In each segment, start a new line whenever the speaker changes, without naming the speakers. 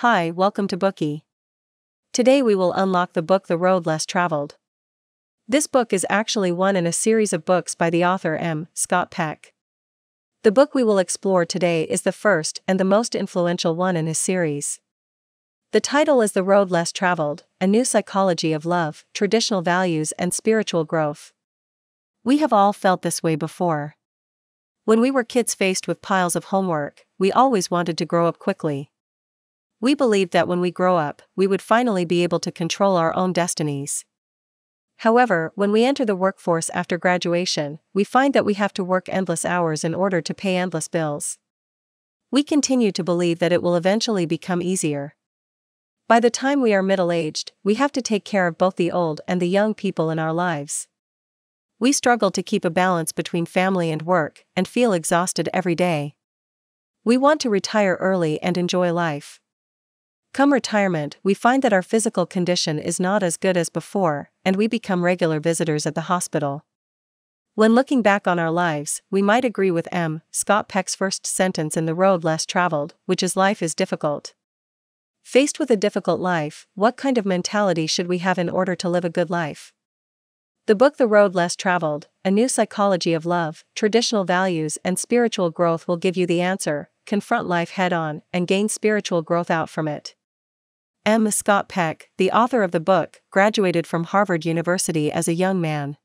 Hi, welcome to Bookie. Today we will unlock the book The Road Less Traveled. This book is actually one in a series of books by the author M. Scott Peck. The book we will explore today is the first and the most influential one in his series. The title is The Road Less Traveled A New Psychology of Love, Traditional Values, and Spiritual Growth. We have all felt this way before. When we were kids faced with piles of homework, we always wanted to grow up quickly. We believed that when we grow up, we would finally be able to control our own destinies. However, when we enter the workforce after graduation, we find that we have to work endless hours in order to pay endless bills. We continue to believe that it will eventually become easier. By the time we are middle aged, we have to take care of both the old and the young people in our lives. We struggle to keep a balance between family and work and feel exhausted every day. We want to retire early and enjoy life. Come retirement, we find that our physical condition is not as good as before, and we become regular visitors at the hospital. When looking back on our lives, we might agree with M. Scott Peck's first sentence in The Road Less Traveled, which is life is difficult. Faced with a difficult life, what kind of mentality should we have in order to live a good life? The book The Road Less Traveled A New Psychology of Love, Traditional Values, and Spiritual Growth will give you the answer confront life head on and gain spiritual growth out from it. M. Scott Peck, the author of the book, graduated from Harvard University as a young man.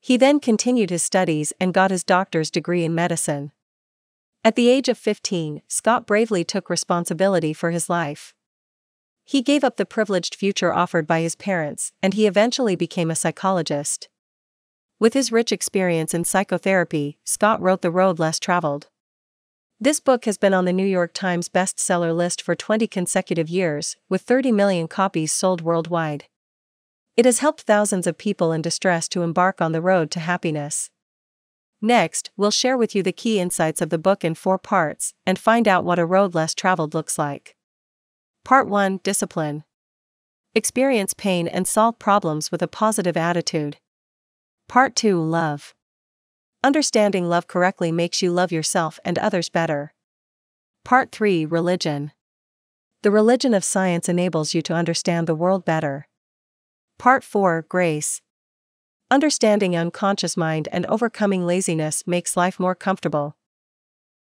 He then continued his studies and got his doctor's degree in medicine. At the age of 15, Scott bravely took responsibility for his life. He gave up the privileged future offered by his parents, and he eventually became a psychologist. With his rich experience in psychotherapy, Scott wrote The Road Less Traveled. This book has been on the New York Times bestseller list for 20 consecutive years, with 30 million copies sold worldwide. It has helped thousands of people in distress to embark on the road to happiness. Next, we'll share with you the key insights of the book in four parts and find out what a road less traveled looks like. Part 1 Discipline Experience pain and solve problems with a positive attitude. Part 2 Love Understanding love correctly makes you love yourself and others better. Part 3 Religion The religion of science enables you to understand the world better. Part 4 Grace Understanding unconscious mind and overcoming laziness makes life more comfortable,